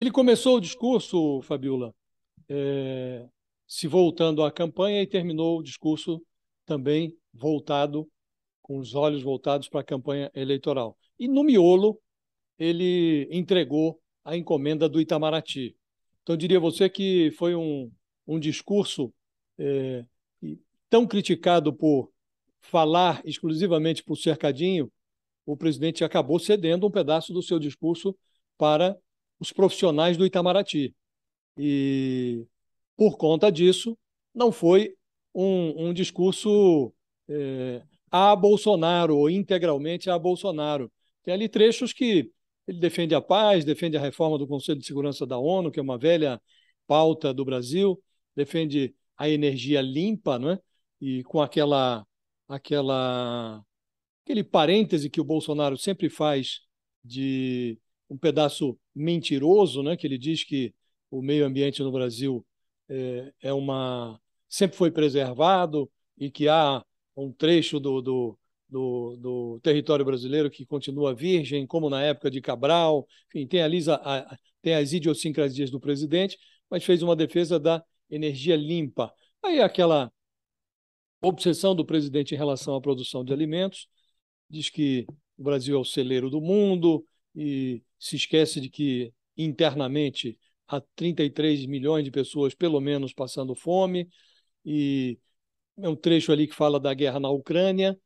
Ele começou o discurso, Fabiola, é, se voltando à campanha e terminou o discurso também voltado, com os olhos voltados para a campanha eleitoral. E no miolo, ele entregou a encomenda do Itamaraty. Então, eu diria você que foi um, um discurso é, tão criticado por falar exclusivamente por cercadinho, o presidente acabou cedendo um pedaço do seu discurso para os profissionais do Itamaraty. E, por conta disso, não foi um, um discurso é, a Bolsonaro, ou integralmente a Bolsonaro. Tem ali trechos que ele defende a paz, defende a reforma do Conselho de Segurança da ONU, que é uma velha pauta do Brasil, defende a energia limpa, não é? e com aquela, aquela aquele parêntese que o Bolsonaro sempre faz de um pedaço mentiroso, né, que ele diz que o meio ambiente no Brasil é, é uma sempre foi preservado e que há um trecho do, do, do, do, território brasileiro que continua virgem, como na época de Cabral. Enfim, tem, ali a, tem as idiosincrasias do presidente, mas fez uma defesa da energia limpa. Aí aquela obsessão do presidente em relação à produção de alimentos, diz que o Brasil é o celeiro do mundo e se esquece de que internamente há 33 milhões de pessoas, pelo menos, passando fome, e é um trecho ali que fala da guerra na Ucrânia,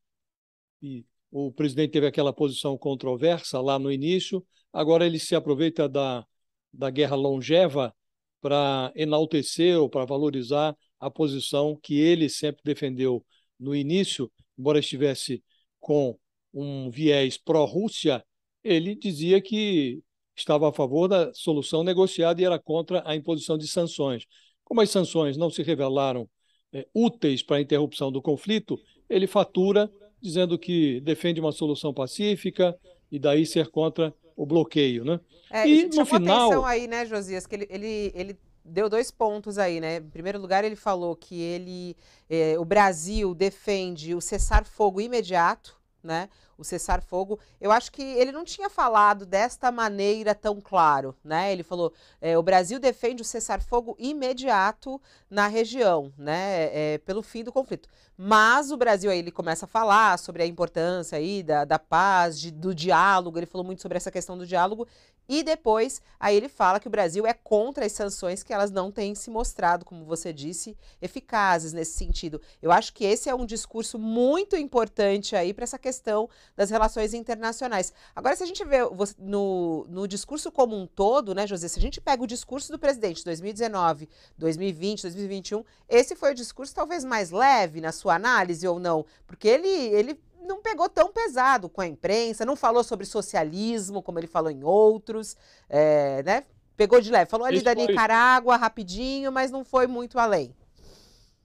e o presidente teve aquela posição controversa lá no início, agora ele se aproveita da, da guerra longeva para enaltecer ou para valorizar a posição que ele sempre defendeu no início, embora estivesse com um viés pró-Rússia, ele dizia que estava a favor da solução negociada e era contra a imposição de sanções. Como as sanções não se revelaram é, úteis para a interrupção do conflito, ele fatura dizendo que defende uma solução pacífica e daí ser contra o bloqueio, né? É, e no final atenção aí, né, Josias, que ele, ele, ele deu dois pontos aí, né? Em primeiro lugar, ele falou que ele, é, o Brasil defende o cessar-fogo imediato né? O cessar-fogo. Eu acho que ele não tinha falado desta maneira tão claro, né? Ele falou: é, o Brasil defende o cessar-fogo imediato na região, né? É, é, pelo fim do conflito. Mas o Brasil aí ele começa a falar sobre a importância aí da, da paz, de, do diálogo. Ele falou muito sobre essa questão do diálogo e depois, aí ele fala que o Brasil é contra as sanções que elas não têm se mostrado, como você disse, eficazes nesse sentido. Eu acho que esse é um discurso muito importante aí para essa questão das relações internacionais. Agora, se a gente vê no, no discurso como um todo, né, José, se a gente pega o discurso do presidente 2019, 2020, 2021, esse foi o discurso talvez mais leve na sua análise ou não, porque ele, ele não pegou tão pesado com a imprensa, não falou sobre socialismo, como ele falou em outros, é, né? Pegou de leve, falou ali Esse da foi... Nicarágua rapidinho, mas não foi muito além.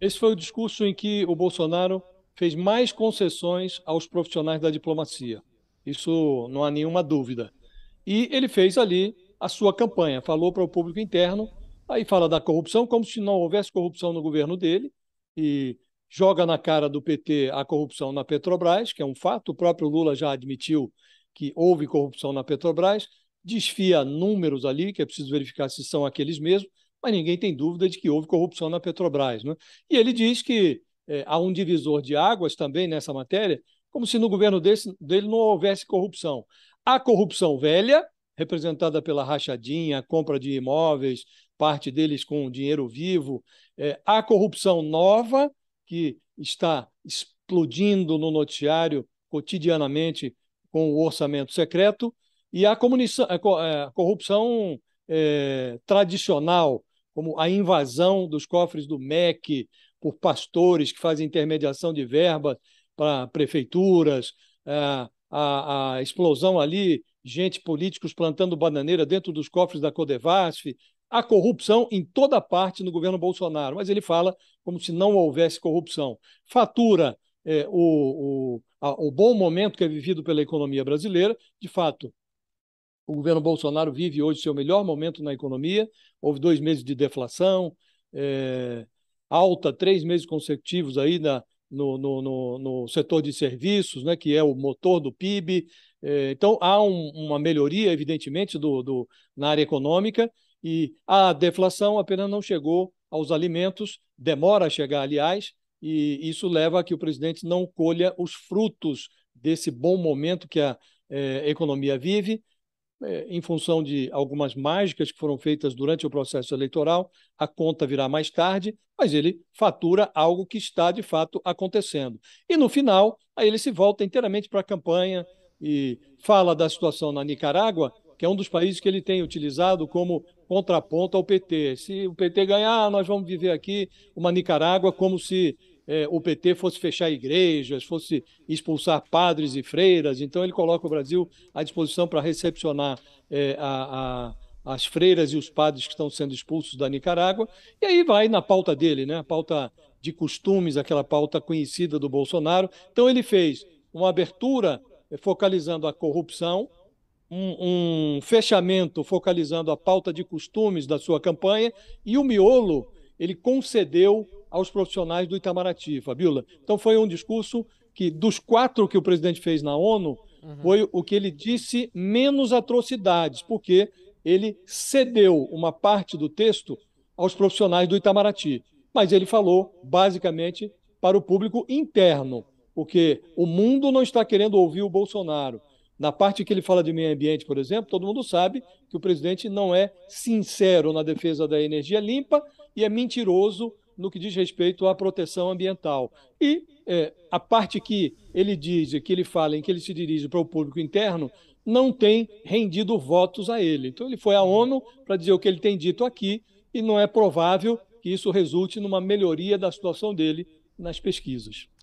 Esse foi o discurso em que o Bolsonaro fez mais concessões aos profissionais da diplomacia. Isso não há nenhuma dúvida. E ele fez ali a sua campanha, falou para o público interno, aí fala da corrupção como se não houvesse corrupção no governo dele, e joga na cara do PT a corrupção na Petrobras, que é um fato, o próprio Lula já admitiu que houve corrupção na Petrobras, desfia números ali, que é preciso verificar se são aqueles mesmos, mas ninguém tem dúvida de que houve corrupção na Petrobras. Né? E ele diz que é, há um divisor de águas também nessa matéria, como se no governo desse, dele não houvesse corrupção. A corrupção velha, representada pela rachadinha, compra de imóveis, parte deles com dinheiro vivo, é, a corrupção nova, que está explodindo no noticiário cotidianamente com o orçamento secreto, e a, é, a corrupção é, tradicional, como a invasão dos cofres do MEC por pastores que fazem intermediação de verbas para prefeituras, a, é, a, a explosão ali gente, políticos plantando bananeira dentro dos cofres da Codevasf, Há corrupção em toda parte no governo Bolsonaro, mas ele fala como se não houvesse corrupção. Fatura é, o, o, a, o bom momento que é vivido pela economia brasileira, de fato, o governo Bolsonaro vive hoje seu melhor momento na economia. Houve dois meses de deflação, é, alta três meses consecutivos aí na, no, no, no, no, setor de serviços, né, que é o motor do PIB. É, então, há um, uma melhoria, evidentemente, do, do, na área econômica, e a deflação apenas não chegou aos alimentos, demora a chegar, aliás, e isso leva a que o presidente não colha os frutos desse bom momento que a eh, economia vive, eh, em função de algumas mágicas que foram feitas durante o processo eleitoral, a conta virá mais tarde, mas ele fatura algo que está de fato acontecendo. E no final, aí ele se volta inteiramente para a campanha e fala da situação na Nicarágua, que é um dos países que ele tem utilizado como contraponto ao PT. Se o PT ganhar, nós vamos viver aqui uma Nicarágua como se é, o PT fosse fechar igrejas, fosse expulsar padres e freiras. Então, ele coloca o Brasil à disposição para recepcionar é, a, a, as freiras e os padres que estão sendo expulsos da Nicarágua. E aí vai na pauta dele, né? a pauta de costumes, aquela pauta conhecida do Bolsonaro. Então, ele fez uma abertura é, focalizando a corrupção, um, um fechamento focalizando a pauta de costumes da sua campanha e o miolo ele concedeu aos profissionais do Itamaraty, Fabiola. Então foi um discurso que dos quatro que o presidente fez na ONU uhum. foi o que ele disse menos atrocidades, porque ele cedeu uma parte do texto aos profissionais do Itamaraty, mas ele falou basicamente para o público interno, porque o mundo não está querendo ouvir o Bolsonaro. Na parte que ele fala de meio ambiente, por exemplo, todo mundo sabe que o presidente não é sincero na defesa da energia limpa e é mentiroso no que diz respeito à proteção ambiental. E é, a parte que ele diz, que ele fala, em que ele se dirige para o público interno, não tem rendido votos a ele. Então ele foi à ONU para dizer o que ele tem dito aqui e não é provável que isso resulte numa melhoria da situação dele nas pesquisas.